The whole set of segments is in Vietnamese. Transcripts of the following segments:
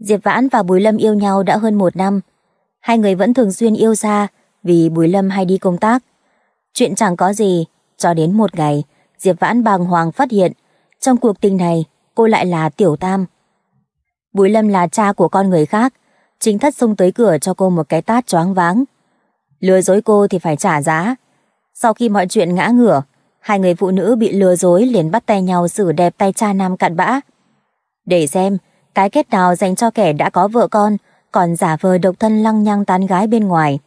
Diệp Vãn và Bùi Lâm yêu nhau đã hơn một năm. Hai người vẫn thường xuyên yêu xa vì Bùi Lâm hay đi công tác. Chuyện chẳng có gì, cho đến một ngày, Diệp Vãn bàng hoàng phát hiện, trong cuộc tình này, cô lại là Tiểu Tam. Bùi Lâm là cha của con người khác, chính thất xông tới cửa cho cô một cái tát choáng váng. Lừa dối cô thì phải trả giá. Sau khi mọi chuyện ngã ngửa, hai người phụ nữ bị lừa dối liền bắt tay nhau xử đẹp tay cha nam cặn bã. Để xem, cái kết nào dành cho kẻ đã có vợ con, còn giả vờ độc thân lăng nhăng tán gái bên ngoài.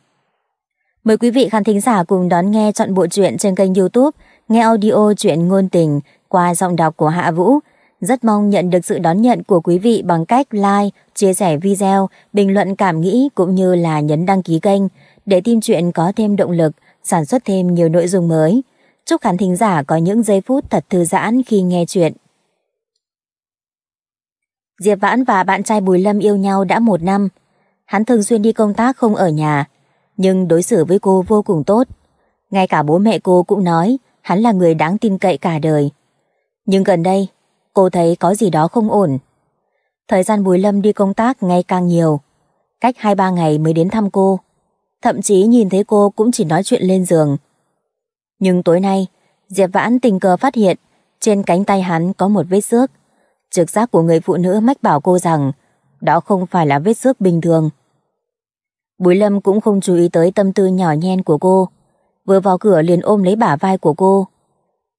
Mời quý vị khán thính giả cùng đón nghe chọn bộ truyện trên kênh youtube Nghe audio truyện ngôn tình qua giọng đọc của Hạ Vũ. Rất mong nhận được sự đón nhận của quý vị bằng cách like, chia sẻ video, bình luận cảm nghĩ cũng như là nhấn đăng ký kênh để team truyện có thêm động lực, sản xuất thêm nhiều nội dung mới. Chúc khán thính giả có những giây phút thật thư giãn khi nghe chuyện. Diệp Vãn và bạn trai Bùi Lâm yêu nhau đã một năm. Hắn thường xuyên đi công tác không ở nhà, nhưng đối xử với cô vô cùng tốt. Ngay cả bố mẹ cô cũng nói hắn là người đáng tin cậy cả đời. Nhưng gần đây, cô thấy có gì đó không ổn. Thời gian Bùi Lâm đi công tác ngày càng nhiều, cách 2-3 ngày mới đến thăm cô. Thậm chí nhìn thấy cô cũng chỉ nói chuyện lên giường. Nhưng tối nay, Diệp Vãn tình cờ phát hiện trên cánh tay hắn có một vết xước. Trực giác của người phụ nữ mách bảo cô rằng đó không phải là vết xước bình thường. Bùi Lâm cũng không chú ý tới tâm tư nhỏ nhen của cô. Vừa vào cửa liền ôm lấy bả vai của cô.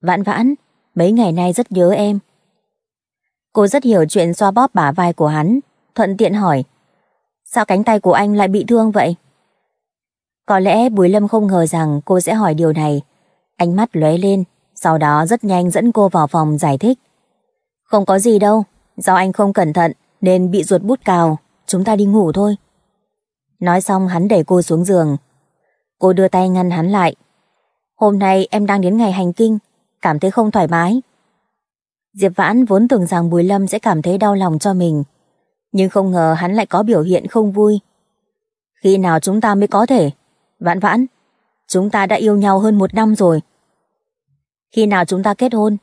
Vãn vãn, mấy ngày nay rất nhớ em. Cô rất hiểu chuyện xoa bóp bả vai của hắn, thuận tiện hỏi. Sao cánh tay của anh lại bị thương vậy? Có lẽ Bùi Lâm không ngờ rằng cô sẽ hỏi điều này. Ánh mắt lóe lên, sau đó rất nhanh dẫn cô vào phòng giải thích. Không có gì đâu, do anh không cẩn thận nên bị ruột bút cào, chúng ta đi ngủ thôi. Nói xong hắn đẩy cô xuống giường. Cô đưa tay ngăn hắn lại. Hôm nay em đang đến ngày hành kinh, cảm thấy không thoải mái. Diệp Vãn vốn tưởng rằng Bùi Lâm sẽ cảm thấy đau lòng cho mình, nhưng không ngờ hắn lại có biểu hiện không vui. Khi nào chúng ta mới có thể? Vãn Vãn, chúng ta đã yêu nhau hơn một năm rồi. Khi nào chúng ta kết hôn?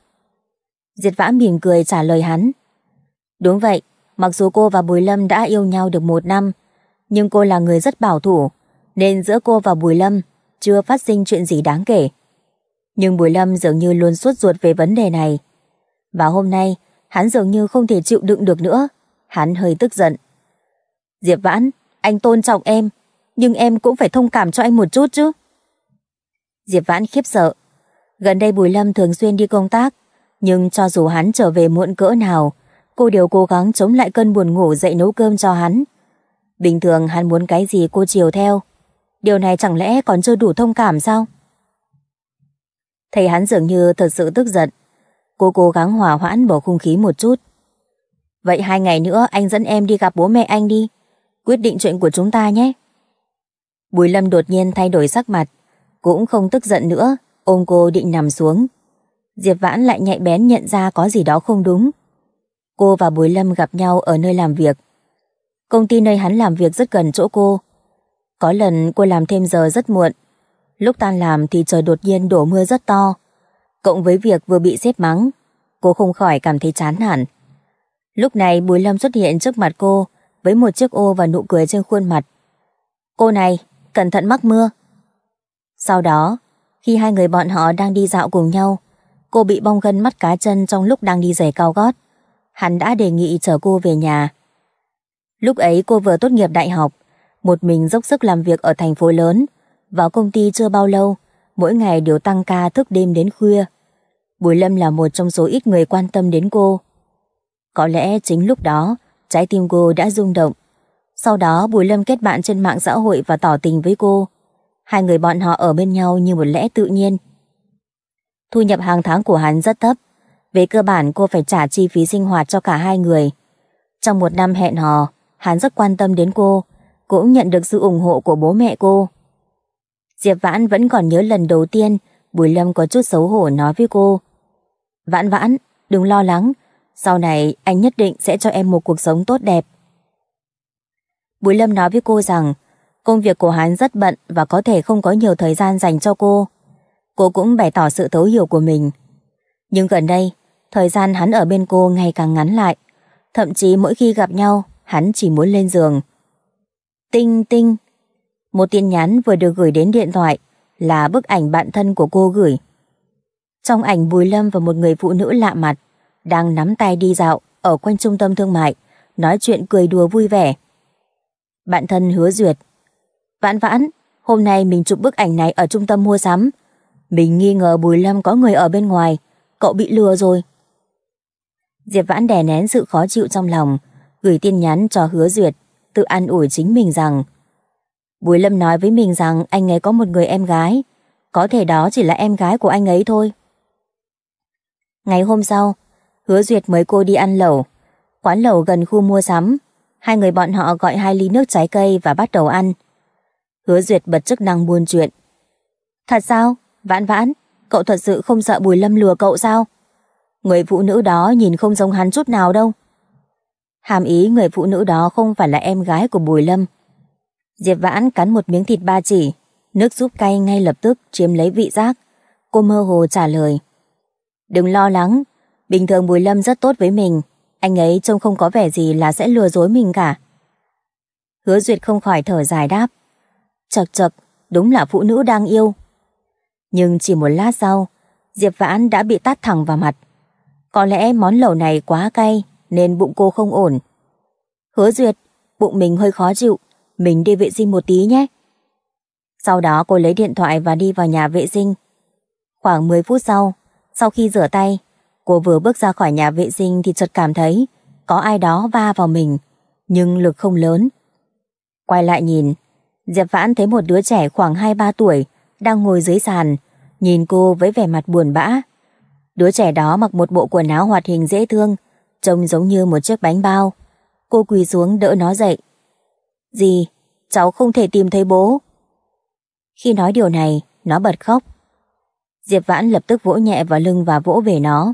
Diệt vã mỉm cười trả lời hắn. Đúng vậy, mặc dù cô và Bùi Lâm đã yêu nhau được một năm, nhưng cô là người rất bảo thủ, nên giữa cô và Bùi Lâm chưa phát sinh chuyện gì đáng kể. Nhưng Bùi Lâm dường như luôn suốt ruột về vấn đề này. Và hôm nay, hắn dường như không thể chịu đựng được nữa. Hắn hơi tức giận. Diệp Vãn, anh tôn trọng em, nhưng em cũng phải thông cảm cho anh một chút chứ. Diệp Vãn khiếp sợ. Gần đây Bùi Lâm thường xuyên đi công tác, nhưng cho dù hắn trở về muộn cỡ nào, cô đều cố gắng chống lại cơn buồn ngủ dậy nấu cơm cho hắn. Bình thường hắn muốn cái gì cô chiều theo. Điều này chẳng lẽ còn chưa đủ thông cảm sao? Thấy hắn dường như thật sự tức giận. Cô cố gắng hòa hoãn bầu không khí một chút. Vậy hai ngày nữa anh dẫn em đi gặp bố mẹ anh đi. Quyết định chuyện của chúng ta nhé. Bùi Lâm đột nhiên thay đổi sắc mặt. Cũng không tức giận nữa, ôm cô định nằm xuống. Diệp Vãn lại nhạy bén nhận ra có gì đó không đúng. Cô và Bùi Lâm gặp nhau ở nơi làm việc. Công ty nơi hắn làm việc rất gần chỗ cô. Có lần cô làm thêm giờ rất muộn. Lúc tan làm thì trời đột nhiên đổ mưa rất to. Cộng với việc vừa bị xếp mắng, cô không khỏi cảm thấy chán hẳn. Lúc này Bùi Lâm xuất hiện trước mặt cô với một chiếc ô và nụ cười trên khuôn mặt. Cô này, cẩn thận mắc mưa. Sau đó, khi hai người bọn họ đang đi dạo cùng nhau, Cô bị bong gân mắt cá chân trong lúc đang đi giày cao gót. Hắn đã đề nghị chở cô về nhà. Lúc ấy cô vừa tốt nghiệp đại học, một mình dốc sức làm việc ở thành phố lớn. Vào công ty chưa bao lâu, mỗi ngày đều tăng ca thức đêm đến khuya. Bùi Lâm là một trong số ít người quan tâm đến cô. Có lẽ chính lúc đó, trái tim cô đã rung động. Sau đó Bùi Lâm kết bạn trên mạng xã hội và tỏ tình với cô. Hai người bọn họ ở bên nhau như một lẽ tự nhiên. Thu nhập hàng tháng của hắn rất thấp. Về cơ bản cô phải trả chi phí sinh hoạt cho cả hai người. Trong một năm hẹn hò, hắn rất quan tâm đến cô, cũng nhận được sự ủng hộ của bố mẹ cô. Diệp Vãn vẫn còn nhớ lần đầu tiên Bùi Lâm có chút xấu hổ nói với cô. Vãn vãn, đừng lo lắng, sau này anh nhất định sẽ cho em một cuộc sống tốt đẹp. Bùi Lâm nói với cô rằng công việc của hắn rất bận và có thể không có nhiều thời gian dành cho cô cô cũng bày tỏ sự thấu hiểu của mình. Nhưng gần đây, thời gian hắn ở bên cô ngày càng ngắn lại. Thậm chí mỗi khi gặp nhau, hắn chỉ muốn lên giường. Tinh tinh. Một tin nhắn vừa được gửi đến điện thoại là bức ảnh bạn thân của cô gửi. Trong ảnh Bùi Lâm và một người phụ nữ lạ mặt đang nắm tay đi dạo ở quanh trung tâm thương mại, nói chuyện cười đùa vui vẻ. Bạn thân hứa duyệt. Vãn vãn, hôm nay mình chụp bức ảnh này ở trung tâm mua sắm, mình nghi ngờ Bùi Lâm có người ở bên ngoài, cậu bị lừa rồi. Diệp Vãn đè nén sự khó chịu trong lòng, gửi tin nhắn cho Hứa Duyệt, tự an ủi chính mình rằng Bùi Lâm nói với mình rằng anh ấy có một người em gái, có thể đó chỉ là em gái của anh ấy thôi. Ngày hôm sau, Hứa Duyệt mời cô đi ăn lẩu, quán lẩu gần khu mua sắm. Hai người bọn họ gọi hai ly nước trái cây và bắt đầu ăn. Hứa Duyệt bật chức năng buôn chuyện. Thật sao? Vãn vãn, cậu thật sự không sợ Bùi Lâm lừa cậu sao? Người phụ nữ đó nhìn không giống hắn chút nào đâu. Hàm ý người phụ nữ đó không phải là em gái của Bùi Lâm. Diệp Vãn cắn một miếng thịt ba chỉ, nước giúp cay ngay lập tức chiếm lấy vị giác. Cô mơ hồ trả lời. Đừng lo lắng, bình thường Bùi Lâm rất tốt với mình, anh ấy trông không có vẻ gì là sẽ lừa dối mình cả. Hứa Duyệt không khỏi thở dài đáp. Chật chật, đúng là phụ nữ đang yêu, nhưng chỉ một lát sau, Diệp Vãn đã bị tát thẳng vào mặt. Có lẽ món lẩu này quá cay nên bụng cô không ổn. Hứa Duyệt, bụng mình hơi khó chịu, mình đi vệ sinh một tí nhé. Sau đó cô lấy điện thoại và đi vào nhà vệ sinh. Khoảng 10 phút sau, sau khi rửa tay, cô vừa bước ra khỏi nhà vệ sinh thì chợt cảm thấy có ai đó va vào mình, nhưng lực không lớn. Quay lại nhìn, Diệp Vãn thấy một đứa trẻ khoảng 2-3 tuổi đang ngồi dưới sàn, nhìn cô với vẻ mặt buồn bã. Đứa trẻ đó mặc một bộ quần áo hoạt hình dễ thương, trông giống như một chiếc bánh bao. Cô quỳ xuống đỡ nó dậy. gì cháu không thể tìm thấy bố. Khi nói điều này, nó bật khóc. Diệp Vãn lập tức vỗ nhẹ vào lưng và vỗ về nó.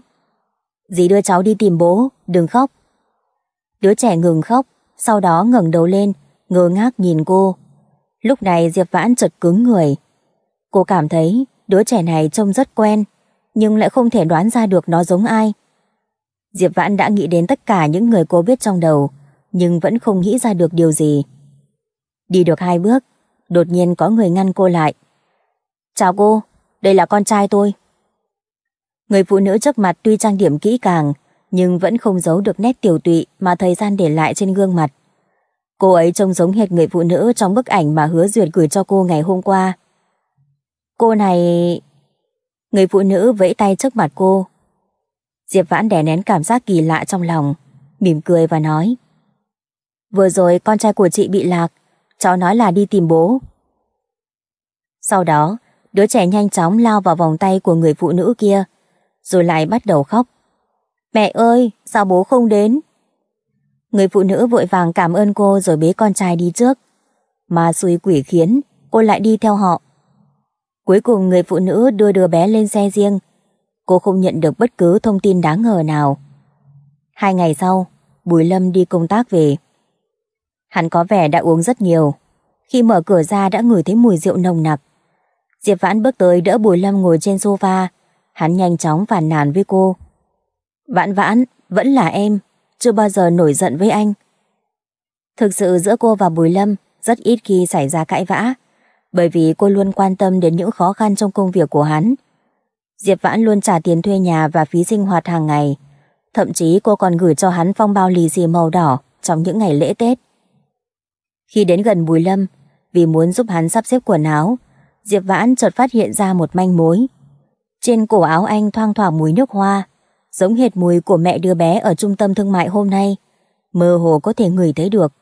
Dì đưa cháu đi tìm bố, đừng khóc. Đứa trẻ ngừng khóc, sau đó ngẩng đầu lên, ngơ ngác nhìn cô. Lúc này Diệp Vãn chợt cứng người. Cô cảm thấy đứa trẻ này trông rất quen, nhưng lại không thể đoán ra được nó giống ai. Diệp Vãn đã nghĩ đến tất cả những người cô biết trong đầu, nhưng vẫn không nghĩ ra được điều gì. Đi được hai bước, đột nhiên có người ngăn cô lại. Chào cô, đây là con trai tôi. Người phụ nữ trước mặt tuy trang điểm kỹ càng, nhưng vẫn không giấu được nét tiểu tụy mà thời gian để lại trên gương mặt. Cô ấy trông giống hệt người phụ nữ trong bức ảnh mà hứa duyệt gửi cho cô ngày hôm qua. Cô này... Người phụ nữ vẫy tay trước mặt cô. Diệp Vãn đè nén cảm giác kỳ lạ trong lòng, mỉm cười và nói. Vừa rồi con trai của chị bị lạc, cháu nói là đi tìm bố. Sau đó, đứa trẻ nhanh chóng lao vào vòng tay của người phụ nữ kia, rồi lại bắt đầu khóc. Mẹ ơi, sao bố không đến? Người phụ nữ vội vàng cảm ơn cô rồi bế con trai đi trước. Mà xui quỷ khiến, cô lại đi theo họ. Cuối cùng người phụ nữ đưa đứa bé lên xe riêng. Cô không nhận được bất cứ thông tin đáng ngờ nào. Hai ngày sau, Bùi Lâm đi công tác về. Hắn có vẻ đã uống rất nhiều. Khi mở cửa ra đã ngửi thấy mùi rượu nồng nặc. Diệp Vãn bước tới đỡ Bùi Lâm ngồi trên sofa. Hắn nhanh chóng phản nàn với cô. Vãn Vãn, vẫn là em. Chưa bao giờ nổi giận với anh. Thực sự giữa cô và Bùi Lâm rất ít khi xảy ra cãi vã bởi vì cô luôn quan tâm đến những khó khăn trong công việc của hắn. Diệp Vãn luôn trả tiền thuê nhà và phí sinh hoạt hàng ngày. Thậm chí cô còn gửi cho hắn phong bao lì xì màu đỏ trong những ngày lễ Tết. Khi đến gần Bùi Lâm, vì muốn giúp hắn sắp xếp quần áo, Diệp Vãn chợt phát hiện ra một manh mối. Trên cổ áo anh thoang thoảng mùi nước hoa, giống hệt mùi của mẹ đứa bé ở trung tâm thương mại hôm nay, mơ hồ có thể ngửi thấy được.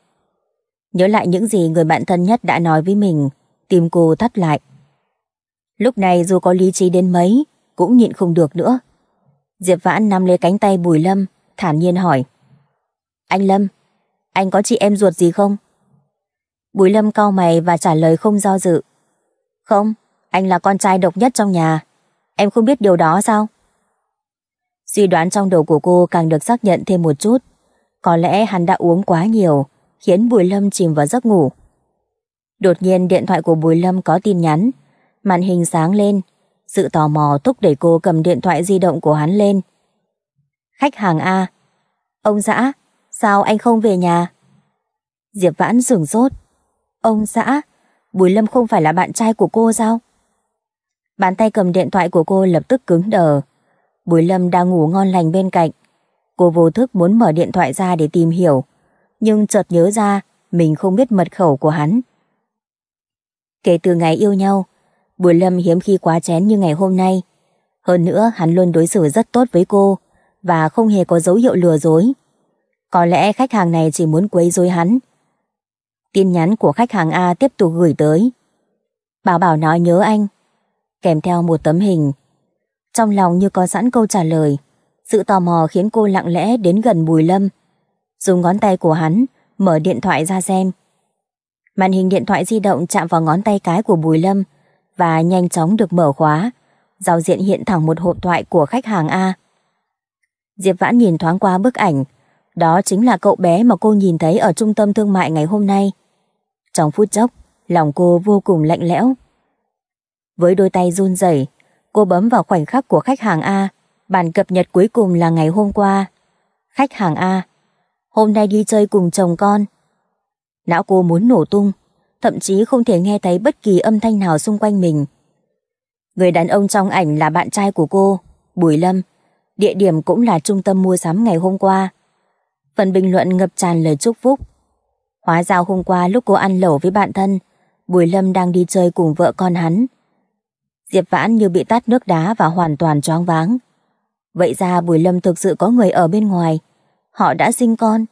Nhớ lại những gì người bạn thân nhất đã nói với mình, tim cô thắt lại. Lúc này dù có lý trí đến mấy, cũng nhịn không được nữa. Diệp Vãn nắm lấy cánh tay Bùi Lâm, thản nhiên hỏi. Anh Lâm, anh có chị em ruột gì không? Bùi Lâm cau mày và trả lời không do dự. Không, anh là con trai độc nhất trong nhà. Em không biết điều đó sao? Suy đoán trong đầu của cô càng được xác nhận thêm một chút. Có lẽ hắn đã uống quá nhiều, khiến Bùi Lâm chìm vào giấc ngủ. Đột nhiên điện thoại của Bùi Lâm có tin nhắn. Màn hình sáng lên. Sự tò mò thúc đẩy cô cầm điện thoại di động của hắn lên. Khách hàng A. Ông xã, sao anh không về nhà? Diệp Vãn sửng sốt. Ông xã, Bùi Lâm không phải là bạn trai của cô sao? Bàn tay cầm điện thoại của cô lập tức cứng đờ. Bùi Lâm đang ngủ ngon lành bên cạnh. Cô vô thức muốn mở điện thoại ra để tìm hiểu. Nhưng chợt nhớ ra mình không biết mật khẩu của hắn. Kể từ ngày yêu nhau, Bùi Lâm hiếm khi quá chén như ngày hôm nay. Hơn nữa, hắn luôn đối xử rất tốt với cô và không hề có dấu hiệu lừa dối. Có lẽ khách hàng này chỉ muốn quấy rối hắn. Tin nhắn của khách hàng A tiếp tục gửi tới. Bảo Bảo nói nhớ anh, kèm theo một tấm hình. Trong lòng như có sẵn câu trả lời, sự tò mò khiến cô lặng lẽ đến gần Bùi Lâm. Dùng ngón tay của hắn, mở điện thoại ra xem. Màn hình điện thoại di động chạm vào ngón tay cái của Bùi Lâm và nhanh chóng được mở khóa. Giao diện hiện thẳng một hộp thoại của khách hàng A. Diệp Vãn nhìn thoáng qua bức ảnh. Đó chính là cậu bé mà cô nhìn thấy ở trung tâm thương mại ngày hôm nay. Trong phút chốc, lòng cô vô cùng lạnh lẽo. Với đôi tay run rẩy, cô bấm vào khoảnh khắc của khách hàng A. Bản cập nhật cuối cùng là ngày hôm qua. Khách hàng A, hôm nay đi chơi cùng chồng con, Não cô muốn nổ tung, thậm chí không thể nghe thấy bất kỳ âm thanh nào xung quanh mình. Người đàn ông trong ảnh là bạn trai của cô, Bùi Lâm. Địa điểm cũng là trung tâm mua sắm ngày hôm qua. Phần bình luận ngập tràn lời chúc phúc. Hóa ra hôm qua lúc cô ăn lẩu với bạn thân, Bùi Lâm đang đi chơi cùng vợ con hắn. Diệp Vãn như bị tát nước đá và hoàn toàn choáng váng. Vậy ra Bùi Lâm thực sự có người ở bên ngoài. Họ đã sinh con.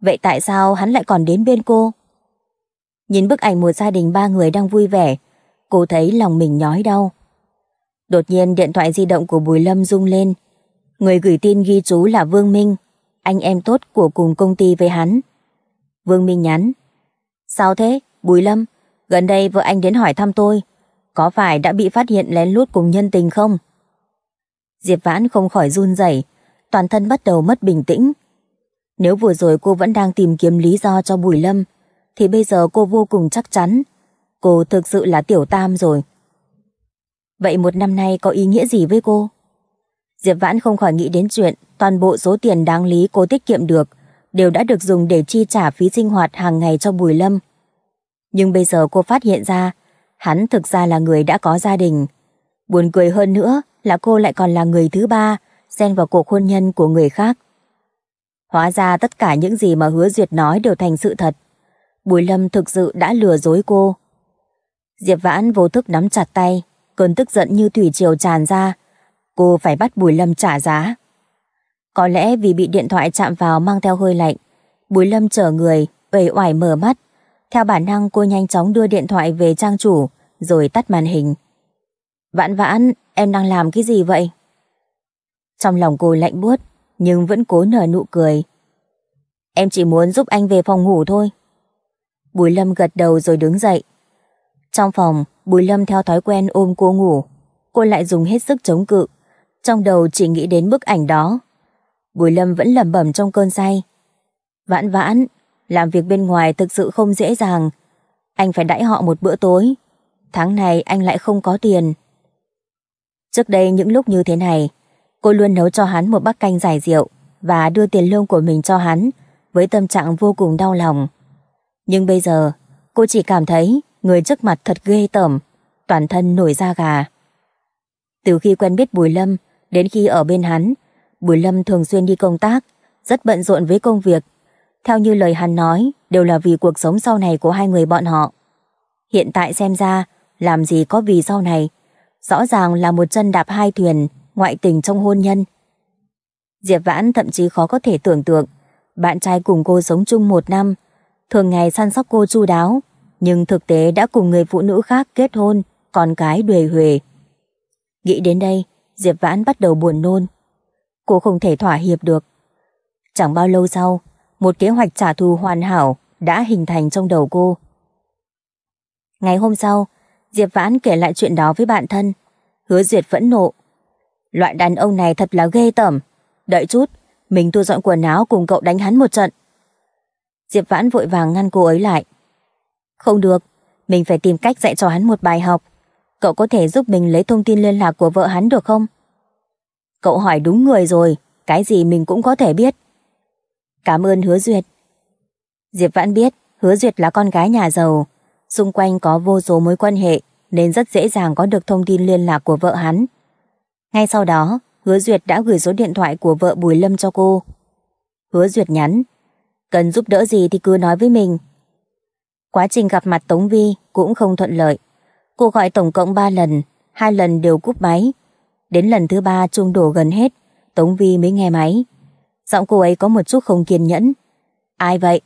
Vậy tại sao hắn lại còn đến bên cô? Nhìn bức ảnh một gia đình ba người đang vui vẻ, cô thấy lòng mình nhói đau. Đột nhiên điện thoại di động của Bùi Lâm rung lên. Người gửi tin ghi chú là Vương Minh, anh em tốt của cùng công ty với hắn. Vương Minh nhắn. Sao thế, Bùi Lâm? Gần đây vợ anh đến hỏi thăm tôi. Có phải đã bị phát hiện lén lút cùng nhân tình không? Diệp Vãn không khỏi run rẩy, toàn thân bắt đầu mất bình tĩnh. Nếu vừa rồi cô vẫn đang tìm kiếm lý do cho Bùi Lâm, thì bây giờ cô vô cùng chắc chắn. Cô thực sự là tiểu tam rồi. Vậy một năm nay có ý nghĩa gì với cô? Diệp Vãn không khỏi nghĩ đến chuyện toàn bộ số tiền đáng lý cô tiết kiệm được đều đã được dùng để chi trả phí sinh hoạt hàng ngày cho Bùi Lâm. Nhưng bây giờ cô phát hiện ra hắn thực ra là người đã có gia đình. Buồn cười hơn nữa là cô lại còn là người thứ ba xen vào cuộc hôn nhân của người khác. Hóa ra tất cả những gì mà Hứa Duyệt nói đều thành sự thật. Bùi Lâm thực sự đã lừa dối cô. Diệp Vãn vô thức nắm chặt tay, cơn tức giận như thủy triều tràn ra. Cô phải bắt Bùi Lâm trả giá. Có lẽ vì bị điện thoại chạm vào mang theo hơi lạnh, Bùi Lâm trở người, uể oải mở mắt. Theo bản năng cô nhanh chóng đưa điện thoại về trang chủ, rồi tắt màn hình. Vãn vãn, em đang làm cái gì vậy? Trong lòng cô lạnh buốt, nhưng vẫn cố nở nụ cười. Em chỉ muốn giúp anh về phòng ngủ thôi. Bùi Lâm gật đầu rồi đứng dậy. Trong phòng, Bùi Lâm theo thói quen ôm cô ngủ. Cô lại dùng hết sức chống cự. Trong đầu chỉ nghĩ đến bức ảnh đó. Bùi Lâm vẫn lẩm bẩm trong cơn say. Vãn vãn, làm việc bên ngoài thực sự không dễ dàng. Anh phải đãi họ một bữa tối. Tháng này anh lại không có tiền. Trước đây những lúc như thế này, cô luôn nấu cho hắn một bát canh giải rượu và đưa tiền lương của mình cho hắn với tâm trạng vô cùng đau lòng. Nhưng bây giờ, cô chỉ cảm thấy người trước mặt thật ghê tởm, toàn thân nổi da gà. Từ khi quen biết Bùi Lâm đến khi ở bên hắn, Bùi Lâm thường xuyên đi công tác, rất bận rộn với công việc. Theo như lời hắn nói, đều là vì cuộc sống sau này của hai người bọn họ. Hiện tại xem ra, làm gì có vì sau này, rõ ràng là một chân đạp hai thuyền, ngoại tình trong hôn nhân. Diệp Vãn thậm chí khó có thể tưởng tượng, bạn trai cùng cô sống chung một năm, thường ngày săn sóc cô chu đáo, nhưng thực tế đã cùng người phụ nữ khác kết hôn, con cái đuề huề. Nghĩ đến đây, Diệp Vãn bắt đầu buồn nôn. Cô không thể thỏa hiệp được. Chẳng bao lâu sau, một kế hoạch trả thù hoàn hảo đã hình thành trong đầu cô. Ngày hôm sau, Diệp Vãn kể lại chuyện đó với bạn thân. Hứa Duyệt vẫn nộ. Loại đàn ông này thật là ghê tởm. Đợi chút, mình tôi dọn quần áo cùng cậu đánh hắn một trận. Diệp Vãn vội vàng ngăn cô ấy lại. Không được, mình phải tìm cách dạy cho hắn một bài học. Cậu có thể giúp mình lấy thông tin liên lạc của vợ hắn được không? Cậu hỏi đúng người rồi, cái gì mình cũng có thể biết. Cảm ơn Hứa Duyệt. Diệp Vãn biết Hứa Duyệt là con gái nhà giàu, xung quanh có vô số mối quan hệ nên rất dễ dàng có được thông tin liên lạc của vợ hắn. Ngay sau đó, Hứa Duyệt đã gửi số điện thoại của vợ Bùi Lâm cho cô. Hứa Duyệt nhắn, cần giúp đỡ gì thì cứ nói với mình. Quá trình gặp mặt Tống Vi cũng không thuận lợi. Cô gọi tổng cộng 3 lần, hai lần đều cúp máy. Đến lần thứ ba chuông đổ gần hết, Tống Vi mới nghe máy. Giọng cô ấy có một chút không kiên nhẫn. Ai vậy?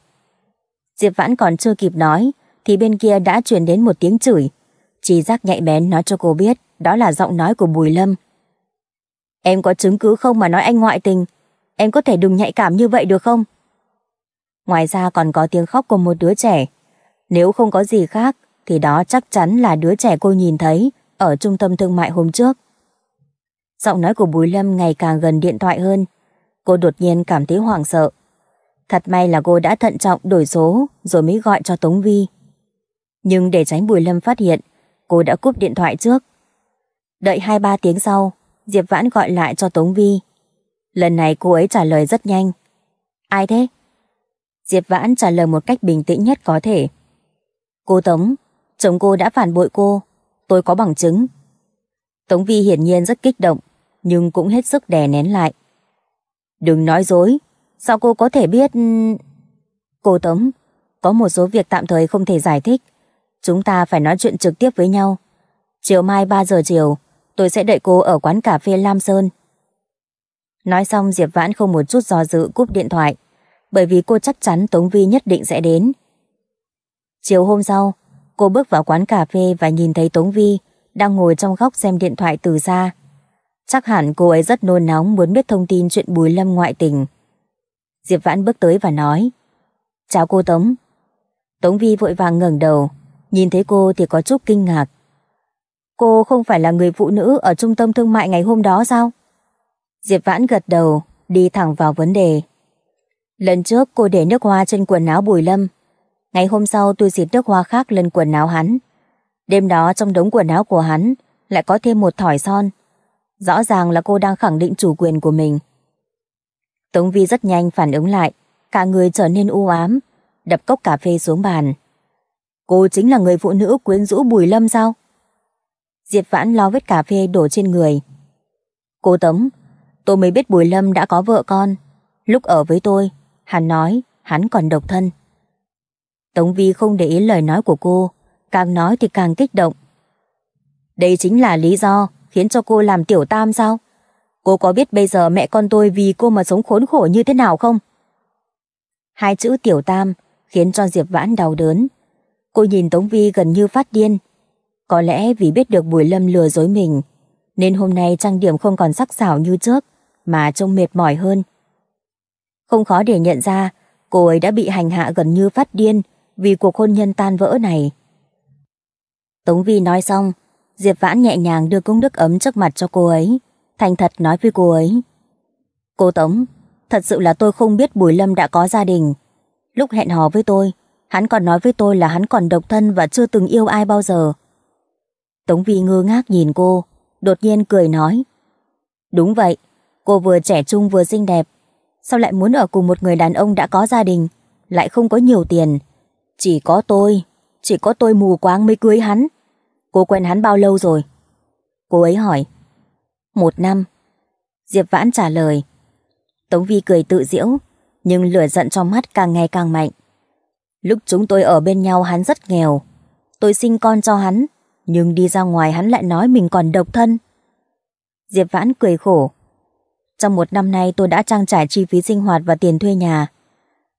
Diệp Vãn còn chưa kịp nói, thì bên kia đã truyền đến một tiếng chửi. Chỉ giác nhạy bén nói cho cô biết, đó là giọng nói của Bùi Lâm. Em có chứng cứ không mà nói anh ngoại tình? Em có thể đừng nhạy cảm như vậy được không? Ngoài ra còn có tiếng khóc của một đứa trẻ. Nếu không có gì khác, thì đó chắc chắn là đứa trẻ cô nhìn thấy ở trung tâm thương mại hôm trước. Giọng nói của Bùi Lâm ngày càng gần điện thoại hơn. Cô đột nhiên cảm thấy hoảng sợ. Thật may là cô đã thận trọng đổi số rồi mới gọi cho Tống Vi. Nhưng để tránh Bùi Lâm phát hiện, cô đã cúp điện thoại trước. Đợi 2-3 tiếng sau, Diệp Vãn gọi lại cho Tống Vi. Lần này cô ấy trả lời rất nhanh. Ai thế? Diệp Vãn trả lời một cách bình tĩnh nhất có thể. Cô Tống, chồng cô đã phản bội cô, tôi có bằng chứng. Tống Vi hiển nhiên rất kích động, nhưng cũng hết sức đè nén lại. Đừng nói dối, sao cô có thể biết... Cô Tống, có một số việc tạm thời không thể giải thích. Chúng ta phải nói chuyện trực tiếp với nhau. Chiều mai 3 giờ chiều, tôi sẽ đợi cô ở quán cà phê Lam Sơn. Nói xong Diệp Vãn không một chút do dự cúp điện thoại bởi vì cô chắc chắn Tống Vi nhất định sẽ đến. Chiều hôm sau, cô bước vào quán cà phê và nhìn thấy Tống Vi đang ngồi trong góc xem điện thoại từ xa. Chắc hẳn cô ấy rất nôn nóng muốn biết thông tin chuyện Bùi Lâm ngoại tình. Diệp Vãn bước tới và nói Chào cô Tống Tống Vi vội vàng ngẩng đầu Nhìn thấy cô thì có chút kinh ngạc Cô không phải là người phụ nữ ở trung tâm thương mại ngày hôm đó sao? Diệp Vãn gật đầu Đi thẳng vào vấn đề Lần trước cô để nước hoa trên quần áo Bùi Lâm. Ngày hôm sau tôi xịt nước hoa khác lên quần áo hắn. Đêm đó trong đống quần áo của hắn lại có thêm một thỏi son. Rõ ràng là cô đang khẳng định chủ quyền của mình. Tống Vi rất nhanh phản ứng lại, cả người trở nên u ám, đập cốc cà phê xuống bàn. Cô chính là người phụ nữ quyến rũ Bùi Lâm sao? Diệp Vãn lo vết cà phê đổ trên người. Cô Tống, tôi mới biết Bùi Lâm đã có vợ con. Lúc ở với tôi, Hắn nói hắn còn độc thân. Tống Vi không để ý lời nói của cô, càng nói thì càng kích động. Đây chính là lý do khiến cho cô làm tiểu tam sao? Cô có biết bây giờ mẹ con tôi vì cô mà sống khốn khổ như thế nào không? Hai chữ tiểu tam khiến cho Diệp Vãn đau đớn. Cô nhìn Tống Vi gần như phát điên. Có lẽ vì biết được Bùi Lâm lừa dối mình, nên hôm nay trang điểm không còn sắc sảo như trước, mà trông mệt mỏi hơn. Không khó để nhận ra, cô ấy đã bị hành hạ gần như phát điên vì cuộc hôn nhân tan vỡ này. Tống Vi nói xong, Diệp Vãn nhẹ nhàng đưa cung nước ấm trước mặt cho cô ấy, thành thật nói với cô ấy. Cô Tống, thật sự là tôi không biết Bùi Lâm đã có gia đình. Lúc hẹn hò với tôi, hắn còn nói với tôi là hắn còn độc thân và chưa từng yêu ai bao giờ. Tống Vi ngơ ngác nhìn cô, đột nhiên cười nói. Đúng vậy, cô vừa trẻ trung vừa xinh đẹp, sao lại muốn ở cùng một người đàn ông đã có gia đình, lại không có nhiều tiền. Chỉ có tôi, chỉ có tôi mù quáng mới cưới hắn. Cô quen hắn bao lâu rồi? Cô ấy hỏi. Một năm. Diệp Vãn trả lời. Tống Vi cười tự diễu, nhưng lửa giận trong mắt càng ngày càng mạnh. Lúc chúng tôi ở bên nhau hắn rất nghèo. Tôi sinh con cho hắn, nhưng đi ra ngoài hắn lại nói mình còn độc thân. Diệp Vãn cười khổ. Trong một năm nay tôi đã trang trải chi phí sinh hoạt và tiền thuê nhà.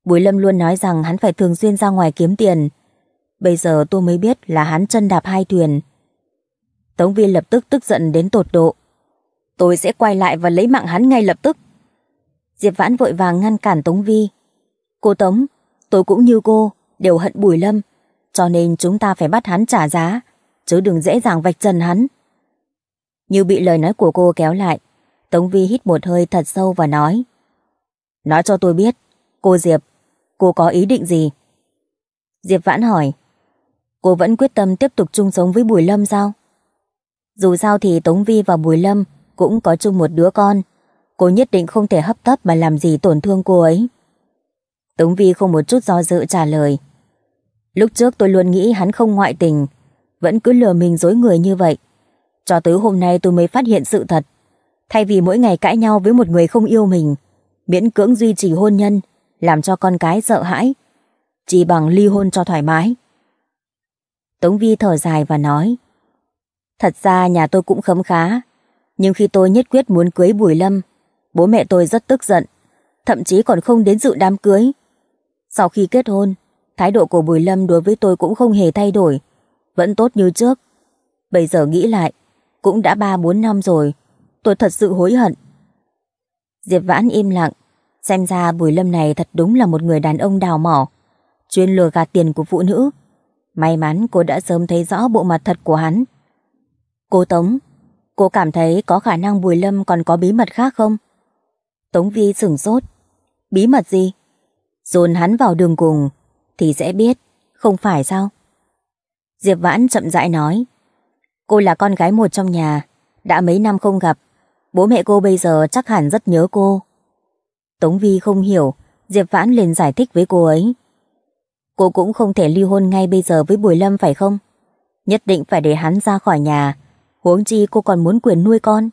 Bùi Lâm luôn nói rằng hắn phải thường xuyên ra ngoài kiếm tiền. Bây giờ tôi mới biết là hắn chân đạp hai thuyền. Tống Vi lập tức tức giận đến tột độ. Tôi sẽ quay lại và lấy mạng hắn ngay lập tức. Diệp Vãn vội vàng ngăn cản Tống Vi. Cô Tống, tôi cũng như cô, đều hận Bùi Lâm, cho nên chúng ta phải bắt hắn trả giá, chứ đừng dễ dàng vạch trần hắn. Như bị lời nói của cô kéo lại, Tống Vi hít một hơi thật sâu và nói. Nói cho tôi biết, cô Diệp, cô có ý định gì? Diệp Vãn hỏi. Cô vẫn quyết tâm tiếp tục chung sống với Bùi Lâm sao? Dù sao thì Tống Vi và Bùi Lâm cũng có chung một đứa con. Cô nhất định không thể hấp tấp mà làm gì tổn thương cô ấy. Tống Vi không một chút do dự trả lời. Lúc trước tôi luôn nghĩ hắn không ngoại tình, vẫn cứ lừa mình dối người như vậy. Cho tới hôm nay tôi mới phát hiện sự thật. Thay vì mỗi ngày cãi nhau với một người không yêu mình, miễn cưỡng duy trì hôn nhân, làm cho con cái sợ hãi, chỉ bằng ly hôn cho thoải mái. Tống Vi thở dài và nói, Thật ra nhà tôi cũng khấm khá, nhưng khi tôi nhất quyết muốn cưới Bùi Lâm, bố mẹ tôi rất tức giận, thậm chí còn không đến dự đám cưới. Sau khi kết hôn, thái độ của Bùi Lâm đối với tôi cũng không hề thay đổi, vẫn tốt như trước. Bây giờ nghĩ lại, cũng đã 3-4 năm rồi, tôi thật sự hối hận. Diệp Vãn im lặng, xem ra Bùi Lâm này thật đúng là một người đàn ông đào mỏ, chuyên lừa gạt tiền của phụ nữ. May mắn cô đã sớm thấy rõ bộ mặt thật của hắn. Cô Tống, cô cảm thấy có khả năng Bùi Lâm còn có bí mật khác không? Tống Vi sửng sốt. Bí mật gì? Dồn hắn vào đường cùng thì sẽ biết, không phải sao? Diệp Vãn chậm rãi nói. Cô là con gái một trong nhà, đã mấy năm không gặp, Bố mẹ cô bây giờ chắc hẳn rất nhớ cô. Tống Vi không hiểu, Diệp Vãn liền giải thích với cô ấy. Cô cũng không thể ly hôn ngay bây giờ với Bùi Lâm phải không? Nhất định phải để hắn ra khỏi nhà, huống chi cô còn muốn quyền nuôi con.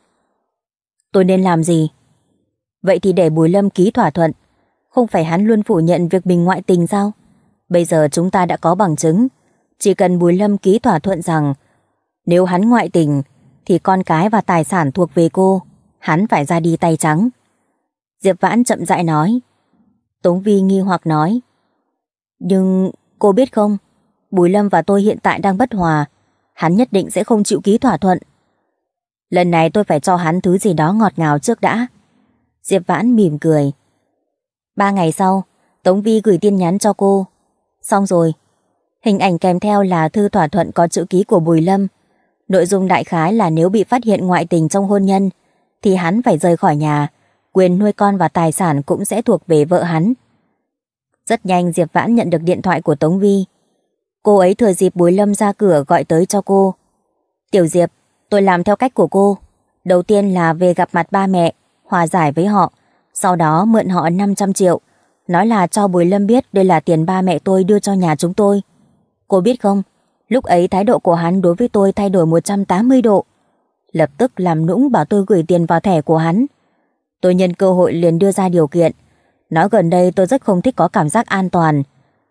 Tôi nên làm gì? Vậy thì để Bùi Lâm ký thỏa thuận, không phải hắn luôn phủ nhận việc mình ngoại tình sao? Bây giờ chúng ta đã có bằng chứng, chỉ cần Bùi Lâm ký thỏa thuận rằng nếu hắn ngoại tình thì con cái và tài sản thuộc về cô, hắn phải ra đi tay trắng. Diệp Vãn chậm rãi nói. Tống Vi nghi hoặc nói. Nhưng cô biết không, Bùi Lâm và tôi hiện tại đang bất hòa, hắn nhất định sẽ không chịu ký thỏa thuận. Lần này tôi phải cho hắn thứ gì đó ngọt ngào trước đã. Diệp Vãn mỉm cười. Ba ngày sau, Tống Vi gửi tin nhắn cho cô. Xong rồi. Hình ảnh kèm theo là thư thỏa thuận có chữ ký của Bùi Lâm Nội dung đại khái là nếu bị phát hiện ngoại tình trong hôn nhân, thì hắn phải rời khỏi nhà, quyền nuôi con và tài sản cũng sẽ thuộc về vợ hắn. Rất nhanh Diệp Vãn nhận được điện thoại của Tống Vi. Cô ấy thừa dịp Bùi Lâm ra cửa gọi tới cho cô. Tiểu Diệp, tôi làm theo cách của cô. Đầu tiên là về gặp mặt ba mẹ, hòa giải với họ, sau đó mượn họ 500 triệu, nói là cho Bùi Lâm biết đây là tiền ba mẹ tôi đưa cho nhà chúng tôi. Cô biết không, Lúc ấy thái độ của hắn đối với tôi thay đổi 180 độ. Lập tức làm nũng bảo tôi gửi tiền vào thẻ của hắn. Tôi nhân cơ hội liền đưa ra điều kiện. Nói gần đây tôi rất không thích có cảm giác an toàn.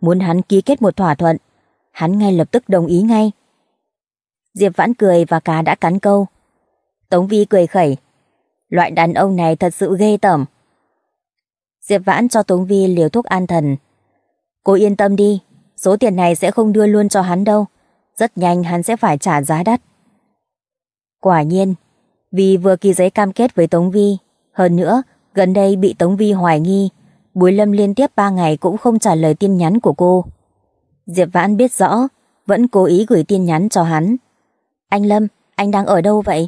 Muốn hắn ký kết một thỏa thuận. Hắn ngay lập tức đồng ý ngay. Diệp Vãn cười và cá đã cắn câu. Tống Vi cười khẩy. Loại đàn ông này thật sự ghê tởm. Diệp Vãn cho Tống Vi liều thuốc an thần. Cô yên tâm đi, số tiền này sẽ không đưa luôn cho hắn đâu. Rất nhanh hắn sẽ phải trả giá đắt. Quả nhiên, vì vừa ký giấy cam kết với Tống Vi, hơn nữa, gần đây bị Tống Vi hoài nghi, Bùi Lâm liên tiếp 3 ngày cũng không trả lời tin nhắn của cô. Diệp Vãn biết rõ, vẫn cố ý gửi tin nhắn cho hắn. Anh Lâm, anh đang ở đâu vậy?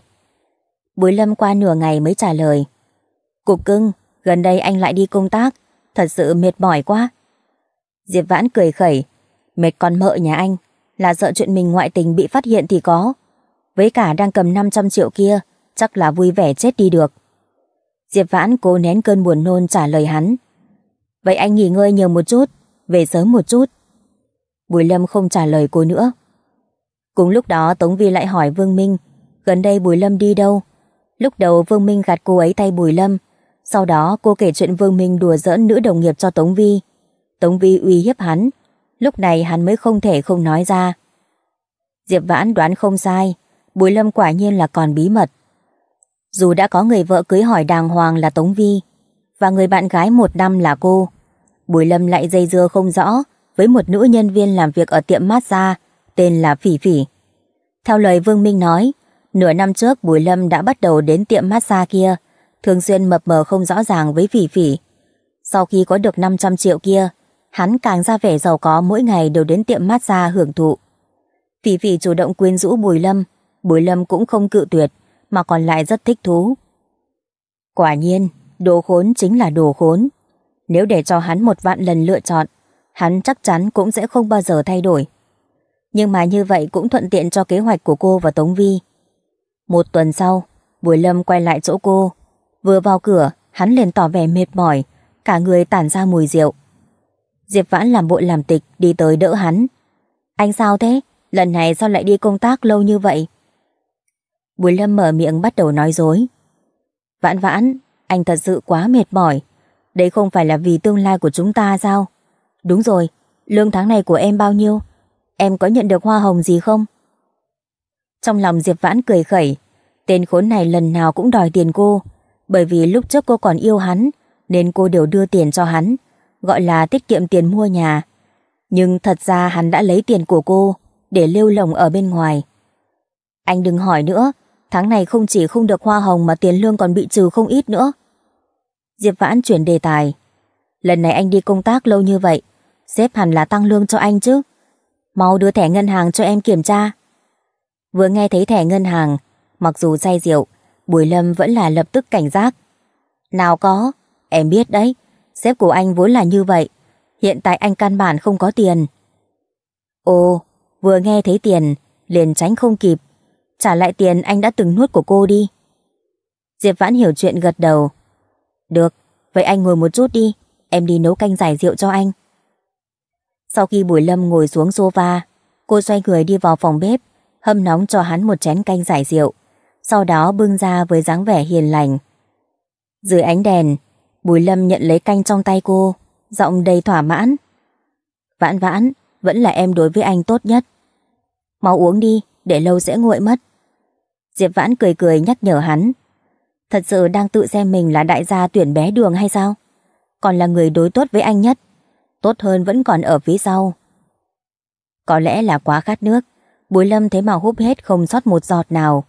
Bùi Lâm qua nửa ngày mới trả lời. Cục cưng, gần đây anh lại đi công tác, thật sự mệt mỏi quá. Diệp Vãn cười khẩy, mệt con mợ nhà anh, là sợ chuyện mình ngoại tình bị phát hiện thì có. Với cả đang cầm 500 triệu kia, chắc là vui vẻ chết đi được. Diệp Vãn cố nén cơn buồn nôn trả lời hắn. Vậy anh nghỉ ngơi nhiều một chút, về sớm một chút. Bùi Lâm không trả lời cô nữa. Cùng lúc đó Tống Vi lại hỏi Vương Minh, gần đây Bùi Lâm đi đâu? Lúc đầu Vương Minh gạt cô ấy tay Bùi Lâm, sau đó cô kể chuyện Vương Minh đùa giỡn nữ đồng nghiệp cho Tống Vi. Tống Vi uy hiếp hắn, Lúc này hắn mới không thể không nói ra. Diệp Vãn đoán không sai, Bùi Lâm quả nhiên là còn bí mật. Dù đã có người vợ cưới hỏi đàng hoàng là Tống Vi, và người bạn gái một năm là cô, Bùi Lâm lại dây dưa không rõ với một nữ nhân viên làm việc ở tiệm massage tên là Phỉ Phỉ. Theo lời Vương Minh nói, nửa năm trước Bùi Lâm đã bắt đầu đến tiệm massage kia, thường xuyên mập mờ không rõ ràng với Phỉ Phỉ. Sau khi có được 500 triệu kia, hắn càng ra vẻ giàu có mỗi ngày đều đến tiệm massage hưởng thụ. vì vì chủ động quyến rũ Bùi Lâm, Bùi Lâm cũng không cự tuyệt, mà còn lại rất thích thú. Quả nhiên, đồ khốn chính là đồ khốn. Nếu để cho hắn một vạn lần lựa chọn, hắn chắc chắn cũng sẽ không bao giờ thay đổi. Nhưng mà như vậy cũng thuận tiện cho kế hoạch của cô và Tống Vi. Một tuần sau, Bùi Lâm quay lại chỗ cô. Vừa vào cửa, hắn liền tỏ vẻ mệt mỏi, cả người tản ra mùi rượu. Diệp Vãn làm bộ làm tịch đi tới đỡ hắn. Anh sao thế? Lần này sao lại đi công tác lâu như vậy? Bùi Lâm mở miệng bắt đầu nói dối. Vãn vãn, anh thật sự quá mệt mỏi. Đấy không phải là vì tương lai của chúng ta sao? Đúng rồi, lương tháng này của em bao nhiêu? Em có nhận được hoa hồng gì không? Trong lòng Diệp Vãn cười khẩy, tên khốn này lần nào cũng đòi tiền cô, bởi vì lúc trước cô còn yêu hắn, nên cô đều đưa tiền cho hắn gọi là tiết kiệm tiền mua nhà. Nhưng thật ra hắn đã lấy tiền của cô để lêu lồng ở bên ngoài. Anh đừng hỏi nữa, tháng này không chỉ không được hoa hồng mà tiền lương còn bị trừ không ít nữa. Diệp Vãn chuyển đề tài. Lần này anh đi công tác lâu như vậy, xếp hẳn là tăng lương cho anh chứ. Mau đưa thẻ ngân hàng cho em kiểm tra. Vừa nghe thấy thẻ ngân hàng, mặc dù say rượu, Bùi Lâm vẫn là lập tức cảnh giác. Nào có, em biết đấy, Sếp của anh vốn là như vậy. Hiện tại anh căn bản không có tiền. Ồ, vừa nghe thấy tiền, liền tránh không kịp. Trả lại tiền anh đã từng nuốt của cô đi. Diệp Vãn hiểu chuyện gật đầu. Được, vậy anh ngồi một chút đi. Em đi nấu canh giải rượu cho anh. Sau khi Bùi Lâm ngồi xuống sofa, cô xoay người đi vào phòng bếp, hâm nóng cho hắn một chén canh giải rượu. Sau đó bưng ra với dáng vẻ hiền lành. Dưới ánh đèn, Bùi Lâm nhận lấy canh trong tay cô, giọng đầy thỏa mãn. Vãn vãn, vẫn là em đối với anh tốt nhất. Mau uống đi, để lâu sẽ nguội mất. Diệp Vãn cười cười nhắc nhở hắn. Thật sự đang tự xem mình là đại gia tuyển bé đường hay sao? Còn là người đối tốt với anh nhất. Tốt hơn vẫn còn ở phía sau. Có lẽ là quá khát nước. Bùi Lâm thấy mà húp hết không sót một giọt nào.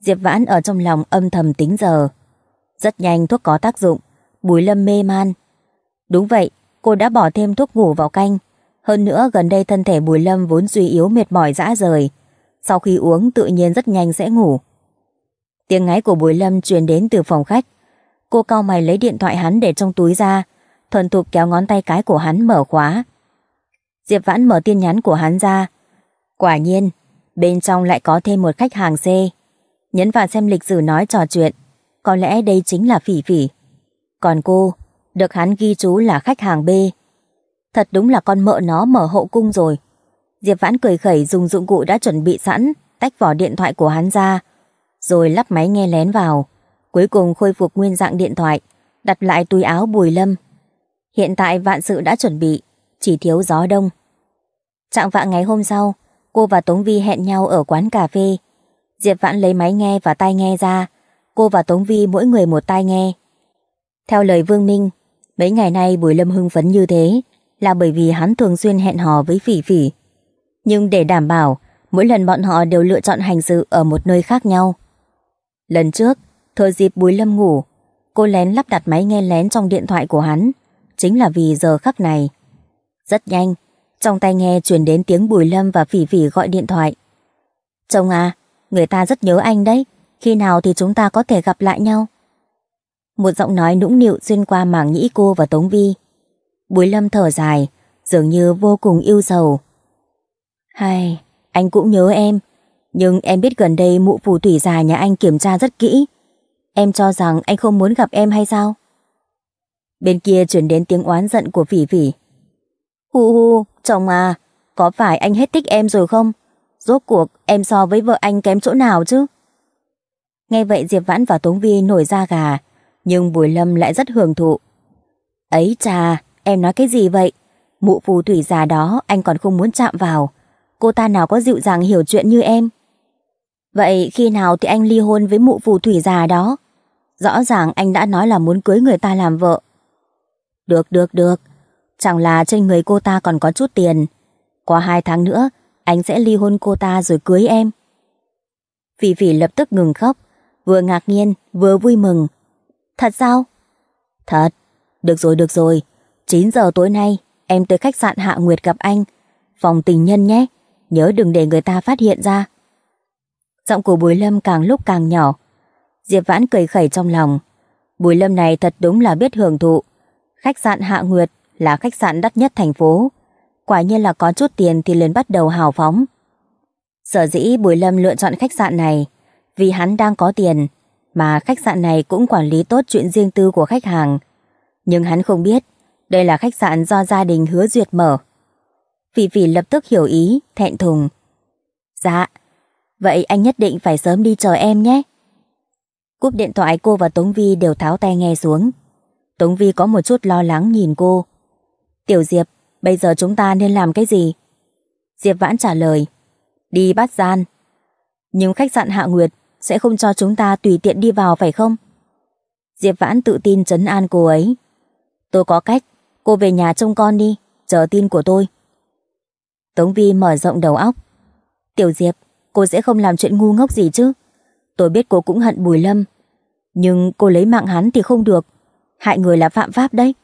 Diệp Vãn ở trong lòng âm thầm tính giờ. Rất nhanh thuốc có tác dụng. Bùi Lâm mê man. Đúng vậy, cô đã bỏ thêm thuốc ngủ vào canh. Hơn nữa gần đây thân thể Bùi Lâm vốn suy yếu mệt mỏi dã rời. Sau khi uống tự nhiên rất nhanh sẽ ngủ. Tiếng ngáy của Bùi Lâm truyền đến từ phòng khách. Cô cao mày lấy điện thoại hắn để trong túi ra, thuần thục kéo ngón tay cái của hắn mở khóa. Diệp Vãn mở tin nhắn của hắn ra. Quả nhiên, bên trong lại có thêm một khách hàng C. Nhấn vào xem lịch sử nói trò chuyện. Có lẽ đây chính là Phỉ Phỉ. Còn cô, được hắn ghi chú là khách hàng B. Thật đúng là con mợ nó mở hậu cung rồi. Diệp Vãn cười khẩy dùng dụng cụ đã chuẩn bị sẵn, tách vỏ điện thoại của hắn ra, rồi lắp máy nghe lén vào. Cuối cùng khôi phục nguyên dạng điện thoại, đặt lại túi áo bùi lâm. Hiện tại vạn sự đã chuẩn bị, chỉ thiếu gió đông. Trạng vạng ngày hôm sau, cô và Tống Vi hẹn nhau ở quán cà phê. Diệp Vãn lấy máy nghe và tai nghe ra, cô và Tống Vi mỗi người một tai nghe, theo lời Vương Minh, mấy ngày nay Bùi Lâm hưng phấn như thế là bởi vì hắn thường xuyên hẹn hò với Phỉ Phỉ. Nhưng để đảm bảo, mỗi lần bọn họ đều lựa chọn hành sự ở một nơi khác nhau. Lần trước, thời dịp Bùi Lâm ngủ, cô lén lắp đặt máy nghe lén trong điện thoại của hắn, chính là vì giờ khắc này. Rất nhanh, trong tai nghe truyền đến tiếng Bùi Lâm và Phỉ Phỉ gọi điện thoại. Chồng à, người ta rất nhớ anh đấy, khi nào thì chúng ta có thể gặp lại nhau? Một giọng nói nũng nịu xuyên qua màng nhĩ cô và Tống Vi. Bùi Lâm thở dài, dường như vô cùng yêu sầu. Hay, anh cũng nhớ em, nhưng em biết gần đây mụ phù thủy già nhà anh kiểm tra rất kỹ. Em cho rằng anh không muốn gặp em hay sao? Bên kia chuyển đến tiếng oán giận của Phỉ Phỉ. Hu hu, chồng à, có phải anh hết thích em rồi không? Rốt cuộc em so với vợ anh kém chỗ nào chứ? Nghe vậy Diệp Vãn và Tống Vi nổi da gà, nhưng Bùi Lâm lại rất hưởng thụ. Ấy cha, em nói cái gì vậy? Mụ phù thủy già đó anh còn không muốn chạm vào. Cô ta nào có dịu dàng hiểu chuyện như em? Vậy khi nào thì anh ly hôn với mụ phù thủy già đó? Rõ ràng anh đã nói là muốn cưới người ta làm vợ. Được, được, được. Chẳng là trên người cô ta còn có chút tiền. Qua hai tháng nữa, anh sẽ ly hôn cô ta rồi cưới em. Phỉ phỉ lập tức ngừng khóc, vừa ngạc nhiên, vừa vui mừng, Thật sao? Thật. Được rồi, được rồi. 9 giờ tối nay, em tới khách sạn Hạ Nguyệt gặp anh. Phòng tình nhân nhé. Nhớ đừng để người ta phát hiện ra. Giọng của Bùi Lâm càng lúc càng nhỏ. Diệp Vãn cười khẩy trong lòng. Bùi Lâm này thật đúng là biết hưởng thụ. Khách sạn Hạ Nguyệt là khách sạn đắt nhất thành phố. Quả nhiên là có chút tiền thì liền bắt đầu hào phóng. Sở dĩ Bùi Lâm lựa chọn khách sạn này vì hắn đang có tiền mà khách sạn này cũng quản lý tốt chuyện riêng tư của khách hàng. Nhưng hắn không biết, đây là khách sạn do gia đình hứa duyệt mở. Phỉ phỉ lập tức hiểu ý, thẹn thùng. Dạ, vậy anh nhất định phải sớm đi chờ em nhé. Cúp điện thoại cô và Tống Vi đều tháo tay nghe xuống. Tống Vi có một chút lo lắng nhìn cô. Tiểu Diệp, bây giờ chúng ta nên làm cái gì? Diệp Vãn trả lời. Đi bắt gian. Nhưng khách sạn Hạ Nguyệt sẽ không cho chúng ta tùy tiện đi vào phải không? Diệp Vãn tự tin trấn an cô ấy. Tôi có cách, cô về nhà trông con đi, chờ tin của tôi. Tống Vi mở rộng đầu óc. Tiểu Diệp, cô sẽ không làm chuyện ngu ngốc gì chứ? Tôi biết cô cũng hận Bùi Lâm, nhưng cô lấy mạng hắn thì không được, hại người là phạm pháp đấy.